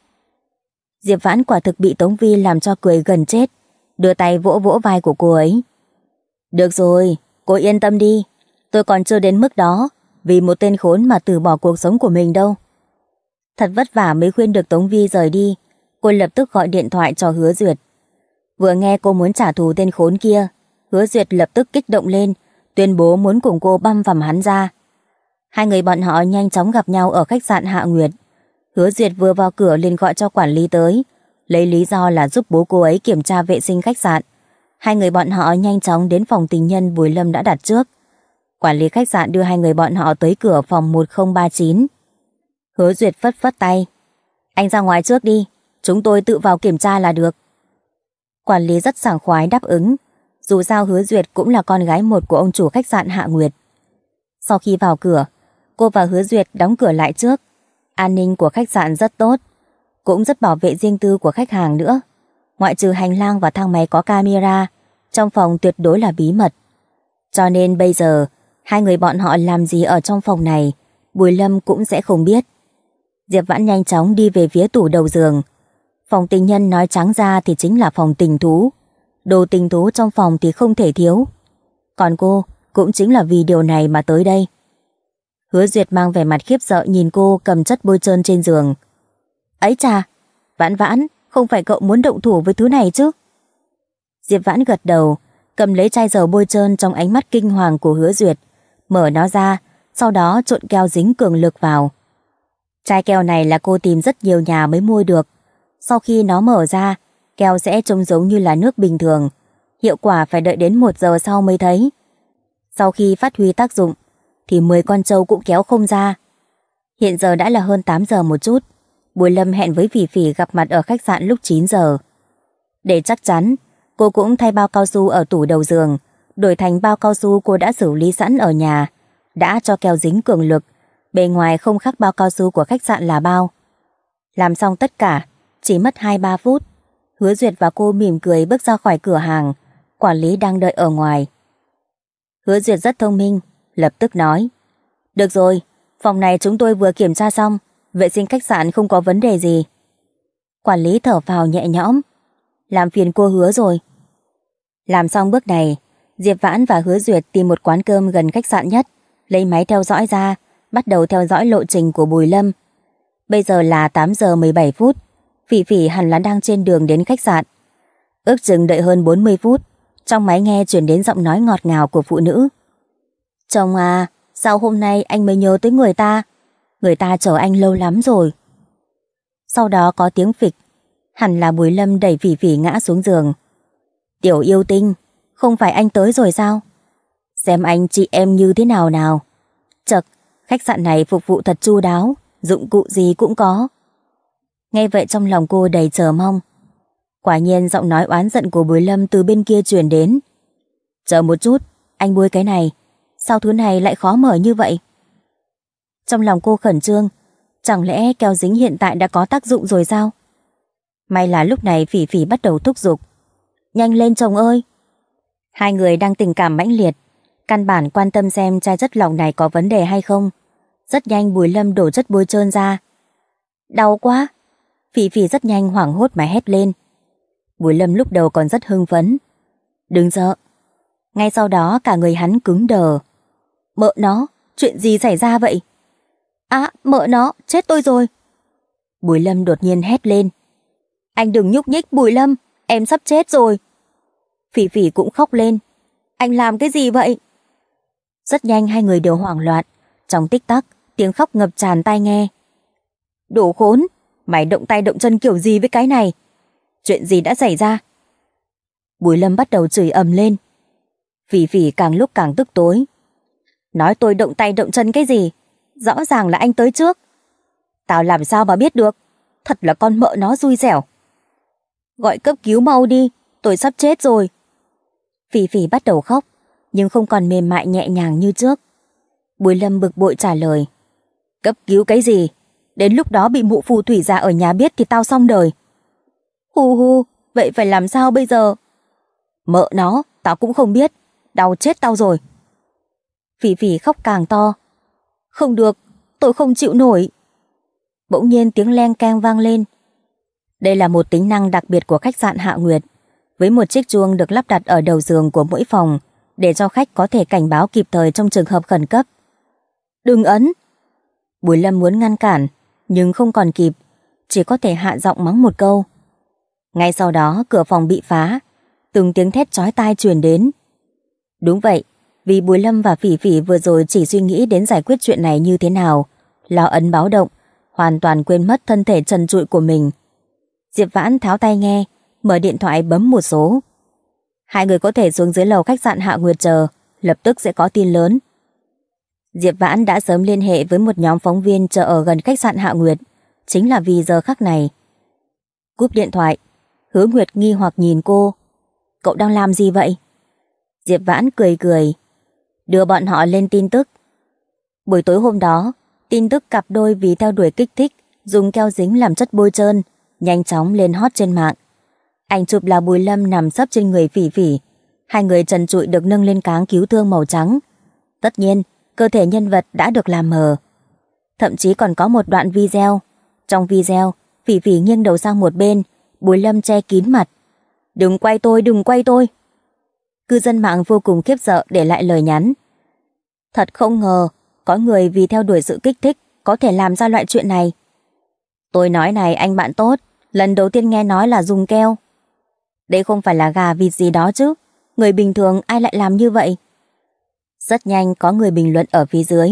Diệp Vãn quả thực bị Tống Vi làm cho cười gần chết, đưa tay vỗ vỗ vai của cô ấy. Được rồi, cô yên tâm đi, tôi còn chưa đến mức đó, vì một tên khốn mà từ bỏ cuộc sống của mình đâu. Thật vất vả mới khuyên được Tống Vi rời đi, cô lập tức gọi điện thoại cho Hứa Duyệt. Vừa nghe cô muốn trả thù tên khốn kia, Hứa Duyệt lập tức kích động lên, tuyên bố muốn cùng cô băm vằm hắn ra. Hai người bọn họ nhanh chóng gặp nhau ở khách sạn Hạ Nguyệt. Hứa Duyệt vừa vào cửa liền gọi cho quản lý tới, lấy lý do là giúp bố cô ấy kiểm tra vệ sinh khách sạn. Hai người bọn họ nhanh chóng đến phòng tình nhân Bùi Lâm đã đặt trước. Quản lý khách sạn đưa hai người bọn họ tới cửa phòng 1039. Hứa Duyệt phất phất tay. Anh ra ngoài trước đi, chúng tôi tự vào kiểm tra là được. Quản lý rất sảng khoái đáp ứng, dù sao Hứa Duyệt cũng là con gái một của ông chủ khách sạn Hạ Nguyệt. Sau khi vào cửa, cô và Hứa Duyệt đóng cửa lại trước. An ninh của khách sạn rất tốt, cũng rất bảo vệ riêng tư của khách hàng nữa. Ngoại trừ hành lang và thang máy có camera, trong phòng tuyệt đối là bí mật. Cho nên bây giờ, Hai người bọn họ làm gì ở trong phòng này, Bùi Lâm cũng sẽ không biết. Diệp Vãn nhanh chóng đi về phía tủ đầu giường. Phòng tình nhân nói trắng ra thì chính là phòng tình thú. Đồ tình thú trong phòng thì không thể thiếu. Còn cô, cũng chính là vì điều này mà tới đây. Hứa Duyệt mang vẻ mặt khiếp sợ nhìn cô cầm chất bôi trơn trên giường. Ấy cha, Vãn Vãn, không phải cậu muốn động thủ với thứ này chứ? Diệp Vãn gật đầu, cầm lấy chai dầu bôi trơn trong ánh mắt kinh hoàng của Hứa Duyệt mở nó ra, sau đó trộn keo dính cường lực vào. Chai keo này là cô tìm rất nhiều nhà mới mua được. Sau khi nó mở ra, keo sẽ trông giống như là nước bình thường. Hiệu quả phải đợi đến một giờ sau mới thấy. Sau khi phát huy tác dụng, thì 10 con trâu cũng kéo không ra. Hiện giờ đã là hơn 8 giờ một chút. Bùi Lâm hẹn với Phỉ Phỉ gặp mặt ở khách sạn lúc 9 giờ. Để chắc chắn, cô cũng thay bao cao su ở tủ đầu giường, đổi thành bao cao su cô đã xử lý sẵn ở nhà, đã cho keo dính cường lực, bề ngoài không khác bao cao su của khách sạn là bao. Làm xong tất cả, chỉ mất 2-3 phút, Hứa Duyệt và cô mỉm cười bước ra khỏi cửa hàng, quản lý đang đợi ở ngoài. Hứa Duyệt rất thông minh, lập tức nói. Được rồi, phòng này chúng tôi vừa kiểm tra xong, vệ sinh khách sạn không có vấn đề gì. Quản lý thở vào nhẹ nhõm. Làm phiền cô hứa rồi. Làm xong bước này, Diệp Vãn và Hứa Duyệt tìm một quán cơm gần khách sạn nhất, lấy máy theo dõi ra, bắt đầu theo dõi lộ trình của Bùi Lâm. Bây giờ là 8 giờ 17 phút, Phỉ Phỉ hẳn là đang trên đường đến khách sạn. Ước chừng đợi hơn 40 phút, trong máy nghe chuyển đến giọng nói ngọt ngào của phụ nữ. Chồng à, sao hôm nay anh mới nhớ tới người ta? Người ta chờ anh lâu lắm rồi. Sau đó có tiếng phịch, hẳn là Bùi Lâm đẩy Phỉ Phỉ ngã xuống giường. Tiểu yêu tinh, không phải anh tới rồi sao? Xem anh chị em như thế nào nào. Chật, khách sạn này phục vụ thật chu đáo, dụng cụ gì cũng có. Nghe vậy trong lòng cô đầy chờ mong. Quả nhiên giọng nói oán giận của Bùi Lâm từ bên kia truyền đến. Chờ một chút, anh bôi cái này. Sao thứ này lại khó mở như vậy? Trong lòng cô khẩn trương, chẳng lẽ keo dính hiện tại đã có tác dụng rồi sao? May là lúc này phỉ phỉ bắt đầu thúc giục. Nhanh lên chồng ơi, Hai người đang tình cảm mãnh liệt, căn bản quan tâm xem chai rất lòng này có vấn đề hay không. Rất nhanh Bùi Lâm đổ chất bôi trơn ra. Đau quá! Phỉ phỉ rất nhanh hoảng hốt mà hét lên. Bùi Lâm lúc đầu còn rất hưng phấn. Đừng sợ. Ngay sau đó cả người hắn cứng đờ. Mợ nó, chuyện gì xảy ra vậy? À, mợ nó, chết tôi rồi. Bùi Lâm đột nhiên hét lên. Anh đừng nhúc nhích Bùi Lâm, em sắp chết rồi. Phỉ phỉ cũng khóc lên. Anh làm cái gì vậy? Rất nhanh hai người đều hoảng loạn. Trong tích tắc, tiếng khóc ngập tràn tai nghe. Đồ khốn, mày động tay động chân kiểu gì với cái này? Chuyện gì đã xảy ra? Bùi Lâm bắt đầu chửi ầm lên. Phỉ phỉ càng lúc càng tức tối. Nói tôi động tay động chân cái gì? Rõ ràng là anh tới trước. Tao làm sao mà biết được? Thật là con mợ nó xui dẻo. Gọi cấp cứu mau đi, tôi sắp chết rồi. Phỉ phỉ bắt đầu khóc, nhưng không còn mềm mại nhẹ nhàng như trước. Bùi Lâm bực bội trả lời. Cấp cứu cái gì? Đến lúc đó bị mụ phù thủy ra ở nhà biết thì tao xong đời. Hù hù, vậy phải làm sao bây giờ? Mợ nó, tao cũng không biết. Đau chết tao rồi. Phỉ phỉ khóc càng to. Không được, tôi không chịu nổi. Bỗng nhiên tiếng len keng vang lên. Đây là một tính năng đặc biệt của khách sạn Hạ Nguyệt với một chiếc chuông được lắp đặt ở đầu giường của mỗi phòng để cho khách có thể cảnh báo kịp thời trong trường hợp khẩn cấp. Đừng ấn! Bùi Lâm muốn ngăn cản, nhưng không còn kịp, chỉ có thể hạ giọng mắng một câu. Ngay sau đó cửa phòng bị phá, từng tiếng thét chói tai truyền đến. Đúng vậy, vì Bùi Lâm và Phỉ Phỉ vừa rồi chỉ suy nghĩ đến giải quyết chuyện này như thế nào, lo ấn báo động, hoàn toàn quên mất thân thể trần trụi của mình. Diệp Vãn tháo tay nghe, mở điện thoại bấm một số. Hai người có thể xuống dưới lầu khách sạn Hạ Nguyệt chờ, lập tức sẽ có tin lớn. Diệp Vãn đã sớm liên hệ với một nhóm phóng viên chờ ở gần khách sạn Hạ Nguyệt, chính là vì giờ khắc này. Cúp điện thoại, hứa Nguyệt nghi hoặc nhìn cô. Cậu đang làm gì vậy? Diệp Vãn cười cười, đưa bọn họ lên tin tức. Buổi tối hôm đó, tin tức cặp đôi vì theo đuổi kích thích, dùng keo dính làm chất bôi trơn, nhanh chóng lên hot trên mạng ảnh chụp là Bùi Lâm nằm sấp trên người phỉ phỉ. Hai người trần trụi được nâng lên cáng cứu thương màu trắng. Tất nhiên, cơ thể nhân vật đã được làm mờ. Thậm chí còn có một đoạn video. Trong video, phỉ phỉ nghiêng đầu sang một bên, Bùi Lâm che kín mặt. Đừng quay tôi, đừng quay tôi. Cư dân mạng vô cùng khiếp sợ để lại lời nhắn. Thật không ngờ, có người vì theo đuổi sự kích thích có thể làm ra loại chuyện này. Tôi nói này anh bạn tốt, lần đầu tiên nghe nói là dùng keo, đây không phải là gà vịt gì đó chứ. Người bình thường ai lại làm như vậy? Rất nhanh có người bình luận ở phía dưới.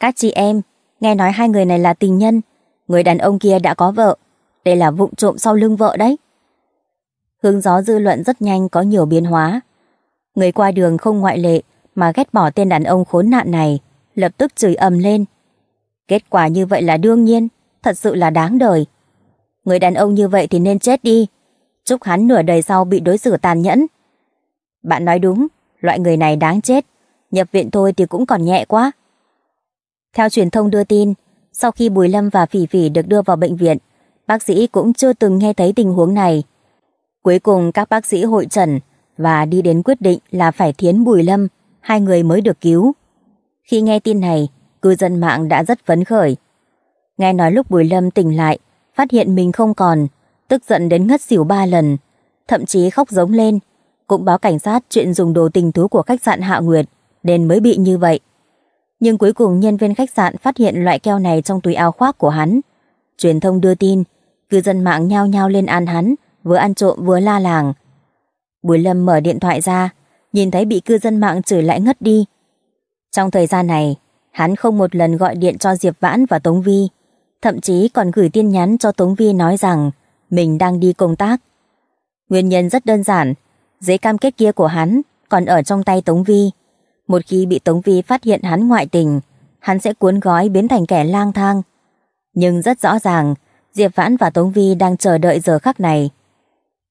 Các chị em, nghe nói hai người này là tình nhân. Người đàn ông kia đã có vợ. Đây là vụng trộm sau lưng vợ đấy. Hướng gió dư luận rất nhanh có nhiều biến hóa. Người qua đường không ngoại lệ mà ghét bỏ tên đàn ông khốn nạn này, lập tức chửi ầm lên. Kết quả như vậy là đương nhiên, thật sự là đáng đời. Người đàn ông như vậy thì nên chết đi, chúc hắn nửa đời sau bị đối xử tàn nhẫn. Bạn nói đúng, loại người này đáng chết, nhập viện thôi thì cũng còn nhẹ quá. Theo truyền thông đưa tin, sau khi Bùi Lâm và Phỉ Phỉ được đưa vào bệnh viện, bác sĩ cũng chưa từng nghe thấy tình huống này. Cuối cùng các bác sĩ hội trần và đi đến quyết định là phải thiến Bùi Lâm, hai người mới được cứu. Khi nghe tin này, cư dân mạng đã rất phấn khởi. Nghe nói lúc Bùi Lâm tỉnh lại, phát hiện mình không còn, tức giận đến ngất xỉu ba lần, thậm chí khóc giống lên, cũng báo cảnh sát chuyện dùng đồ tình thú của khách sạn Hạ Nguyệt, nên mới bị như vậy. Nhưng cuối cùng nhân viên khách sạn phát hiện loại keo này trong túi áo khoác của hắn. Truyền thông đưa tin, cư dân mạng nhao nhao lên an hắn, vừa ăn trộm vừa la làng. Bùi Lâm mở điện thoại ra, nhìn thấy bị cư dân mạng chửi lại ngất đi. Trong thời gian này, hắn không một lần gọi điện cho Diệp Vãn và Tống Vi, thậm chí còn gửi tin nhắn cho Tống Vi nói rằng mình đang đi công tác. Nguyên nhân rất đơn giản, giấy cam kết kia của hắn còn ở trong tay Tống Vi. Một khi bị Tống Vi phát hiện hắn ngoại tình, hắn sẽ cuốn gói biến thành kẻ lang thang. Nhưng rất rõ ràng, Diệp Vãn và Tống Vi đang chờ đợi giờ khắc này.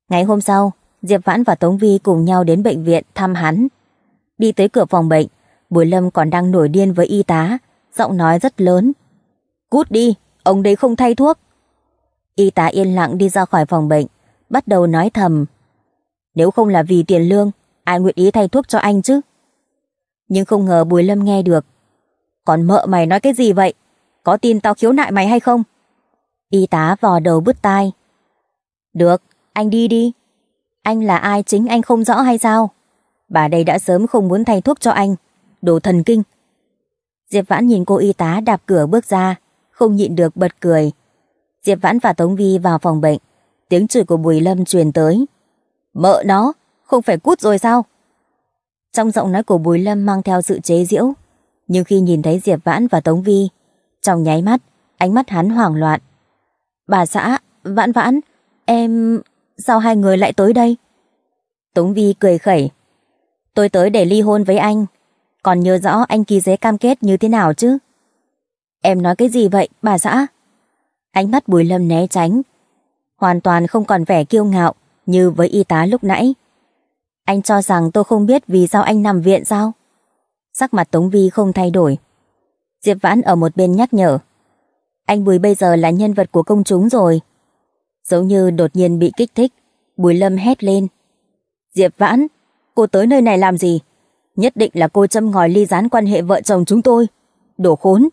Ngày hôm sau, Diệp Vãn và Tống Vi cùng nhau đến bệnh viện thăm hắn. Đi tới cửa phòng bệnh, Bùi Lâm còn đang nổi điên với y tá, giọng nói rất lớn. Cút đi, ông đấy không thay thuốc. Y tá yên lặng đi ra khỏi phòng bệnh, bắt đầu nói thầm. Nếu không là vì tiền lương, ai nguyện ý thay thuốc cho anh chứ? Nhưng không ngờ Bùi Lâm nghe được. Còn mợ mày nói cái gì vậy? Có tin tao khiếu nại mày hay không? Y tá vò đầu bứt tai. Được, anh đi đi. Anh là ai chính anh không rõ hay sao? Bà đây đã sớm không muốn thay thuốc cho anh. Đồ thần kinh. Diệp Vãn nhìn cô y tá đạp cửa bước ra, không nhịn được bật cười. Diệp Vãn và Tống Vi vào phòng bệnh. Tiếng chửi của Bùi Lâm truyền tới. Mợ nó, không phải cút rồi sao? Trong giọng nói của Bùi Lâm mang theo sự chế giễu. Nhưng khi nhìn thấy Diệp Vãn và Tống Vi, trong nháy mắt, ánh mắt hắn hoảng loạn. Bà xã, Vãn Vãn, em... sao hai người lại tới đây? Tống Vi cười khẩy. Tôi tới để ly hôn với anh. Còn nhớ rõ anh ký giấy cam kết như thế nào chứ? Em nói cái gì vậy, bà xã? Ánh mắt Bùi Lâm né tránh. Hoàn toàn không còn vẻ kiêu ngạo như với y tá lúc nãy. Anh cho rằng tôi không biết vì sao anh nằm viện sao? Sắc mặt Tống Vi không thay đổi. Diệp Vãn ở một bên nhắc nhở. Anh Bùi bây giờ là nhân vật của công chúng rồi. Giống như đột nhiên bị kích thích, Bùi Lâm hét lên. Diệp Vãn, cô tới nơi này làm gì? Nhất định là cô châm ngòi ly gián quan hệ vợ chồng chúng tôi. Đổ khốn.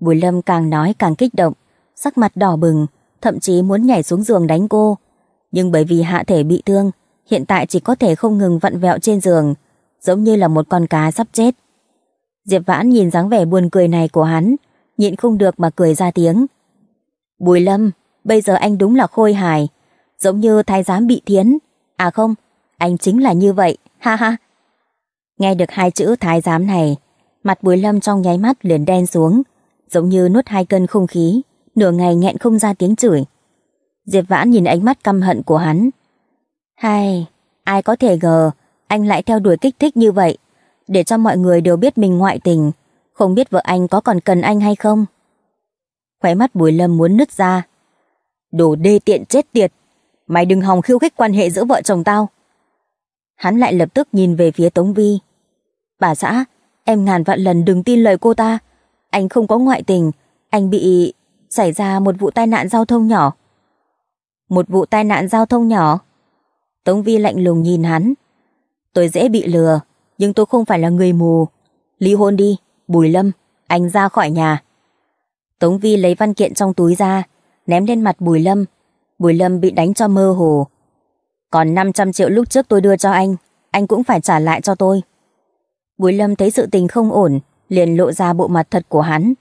Bùi Lâm càng nói càng kích động sắc mặt đỏ bừng, thậm chí muốn nhảy xuống giường đánh cô. Nhưng bởi vì hạ thể bị thương, hiện tại chỉ có thể không ngừng vặn vẹo trên giường, giống như là một con cá sắp chết. Diệp Vãn nhìn dáng vẻ buồn cười này của hắn, nhịn không được mà cười ra tiếng. Bùi Lâm, bây giờ anh đúng là khôi hài, giống như thái giám bị thiến. À không, anh chính là như vậy, ha ha. Nghe được hai chữ thái giám này, mặt Bùi Lâm trong nháy mắt liền đen xuống, giống như nuốt hai cân không khí nửa ngày nghẹn không ra tiếng chửi. Diệp Vãn nhìn ánh mắt căm hận của hắn. Hay, ai có thể ngờ, anh lại theo đuổi kích thích như vậy, để cho mọi người đều biết mình ngoại tình, không biết vợ anh có còn cần anh hay không. Khóe mắt Bùi Lâm muốn nứt ra. Đồ đê tiện chết tiệt, mày đừng hòng khiêu khích quan hệ giữa vợ chồng tao. Hắn lại lập tức nhìn về phía Tống Vi. Bà xã, em ngàn vạn lần đừng tin lời cô ta, anh không có ngoại tình, anh bị xảy ra một vụ tai nạn giao thông nhỏ. Một vụ tai nạn giao thông nhỏ? Tống Vi lạnh lùng nhìn hắn. Tôi dễ bị lừa, nhưng tôi không phải là người mù. Ly hôn đi, Bùi Lâm, anh ra khỏi nhà. Tống Vi lấy văn kiện trong túi ra, ném lên mặt Bùi Lâm. Bùi Lâm bị đánh cho mơ hồ. Còn 500 triệu lúc trước tôi đưa cho anh, anh cũng phải trả lại cho tôi. Bùi Lâm thấy sự tình không ổn, liền lộ ra bộ mặt thật của hắn.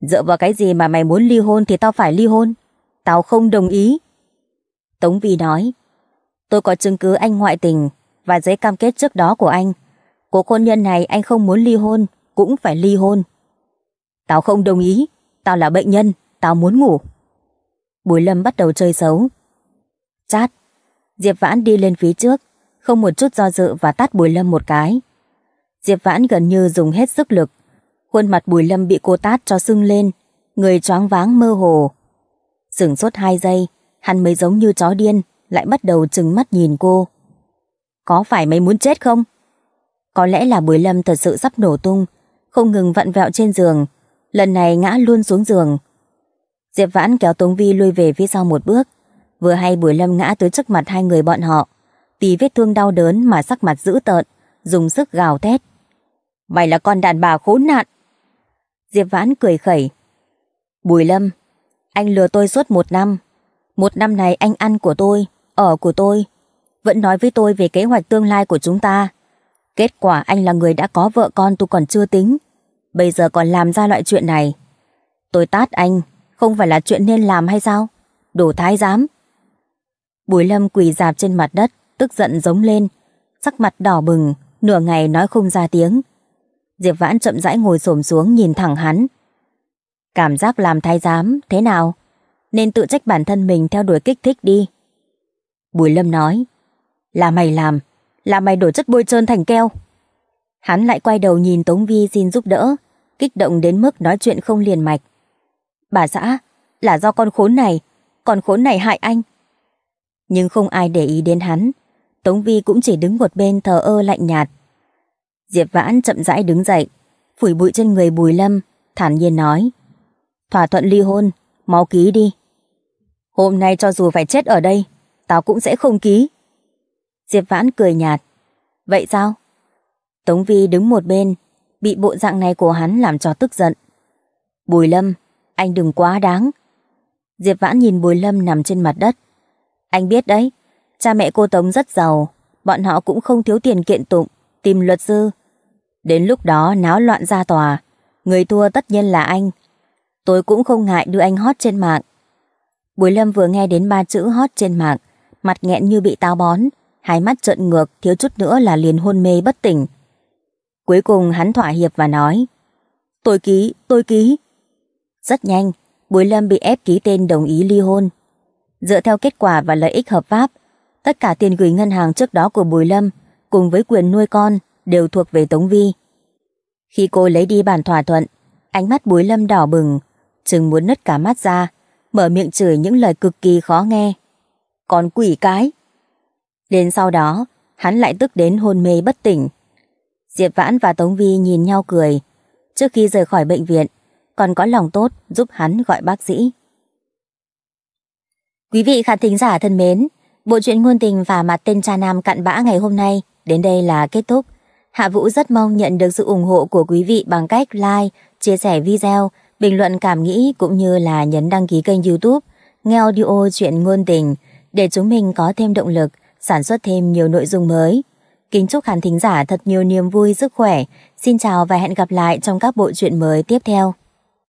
Dựa vào cái gì mà mày muốn ly hôn thì tao phải ly hôn. Tao không đồng ý. Tống Vi nói, tôi có chứng cứ anh ngoại tình và giấy cam kết trước đó của anh. Cuộc hôn nhân này anh không muốn ly hôn, cũng phải ly hôn. Tao không đồng ý, tao là bệnh nhân, tao muốn ngủ. Bùi Lâm bắt đầu chơi xấu. Chát, Diệp Vãn đi lên phía trước, không một chút do dự và tát Bùi Lâm một cái. Diệp Vãn gần như dùng hết sức lực Khuôn mặt Bùi Lâm bị cô tát cho sưng lên, người choáng váng mơ hồ. Sửng sốt hai giây, hắn mới giống như chó điên, lại bắt đầu trừng mắt nhìn cô. Có phải mày muốn chết không? Có lẽ là Bùi Lâm thật sự sắp nổ tung, không ngừng vặn vẹo trên giường, lần này ngã luôn xuống giường. Diệp Vãn kéo Tống Vi lui về phía sau một bước, vừa hay Bùi Lâm ngã tới trước mặt hai người bọn họ, tì vết thương đau đớn mà sắc mặt dữ tợn, dùng sức gào thét. Mày là con đàn bà khốn nạn, Diệp Vãn cười khẩy. Bùi Lâm, anh lừa tôi suốt một năm. Một năm này anh ăn của tôi, ở của tôi. Vẫn nói với tôi về kế hoạch tương lai của chúng ta. Kết quả anh là người đã có vợ con tôi còn chưa tính. Bây giờ còn làm ra loại chuyện này. Tôi tát anh, không phải là chuyện nên làm hay sao? Đồ thái giám. Bùi Lâm quỳ dạp trên mặt đất, tức giận giống lên. Sắc mặt đỏ bừng, nửa ngày nói không ra tiếng. Diệp Vãn chậm rãi ngồi xổm xuống nhìn thẳng hắn. Cảm giác làm thái giám, thế nào? Nên tự trách bản thân mình theo đuổi kích thích đi. Bùi Lâm nói, là mày làm, là mày đổ chất bôi trơn thành keo. Hắn lại quay đầu nhìn Tống Vi xin giúp đỡ, kích động đến mức nói chuyện không liền mạch. Bà xã, là do con khốn này, con khốn này hại anh. Nhưng không ai để ý đến hắn, Tống Vi cũng chỉ đứng một bên thờ ơ lạnh nhạt. Diệp Vãn chậm rãi đứng dậy, phủi bụi trên người Bùi Lâm, thản nhiên nói. Thỏa thuận ly hôn, mau ký đi. Hôm nay cho dù phải chết ở đây, tao cũng sẽ không ký. Diệp Vãn cười nhạt. Vậy sao? Tống Vi đứng một bên, bị bộ dạng này của hắn làm cho tức giận. Bùi Lâm, anh đừng quá đáng. Diệp Vãn nhìn Bùi Lâm nằm trên mặt đất. Anh biết đấy, cha mẹ cô Tống rất giàu, bọn họ cũng không thiếu tiền kiện tụng, tìm luật sư, Đến lúc đó náo loạn ra tòa, người thua tất nhiên là anh. Tôi cũng không ngại đưa anh hót trên mạng. Bùi Lâm vừa nghe đến ba chữ hót trên mạng, mặt nghẹn như bị táo bón, hai mắt trợn ngược thiếu chút nữa là liền hôn mê bất tỉnh. Cuối cùng hắn thỏa hiệp và nói Tôi ký, tôi ký. Rất nhanh, Bùi Lâm bị ép ký tên đồng ý ly hôn. Dựa theo kết quả và lợi ích hợp pháp, tất cả tiền gửi ngân hàng trước đó của Bùi Lâm cùng với quyền nuôi con đều thuộc về Tống Vi. Khi cô lấy đi bản thỏa thuận, ánh mắt búi lâm đỏ bừng, chừng muốn nứt cả mắt ra, mở miệng chửi những lời cực kỳ khó nghe. Còn quỷ cái! Đến sau đó, hắn lại tức đến hôn mê bất tỉnh. Diệp Vãn và Tống Vi nhìn nhau cười. Trước khi rời khỏi bệnh viện, còn có lòng tốt giúp hắn gọi bác sĩ. Quý vị khán thính giả thân mến, bộ truyện ngôn tình và mặt tên cha nam cặn bã ngày hôm nay đến đây là kết thúc. Hạ Vũ rất mong nhận được sự ủng hộ của quý vị bằng cách like, chia sẻ video, bình luận cảm nghĩ cũng như là nhấn đăng ký kênh youtube, nghe audio chuyện ngôn tình để chúng mình có thêm động lực, sản xuất thêm nhiều nội dung mới. Kính chúc khán thính giả thật nhiều niềm vui, sức khỏe. Xin chào và hẹn gặp lại trong các bộ truyện mới tiếp theo.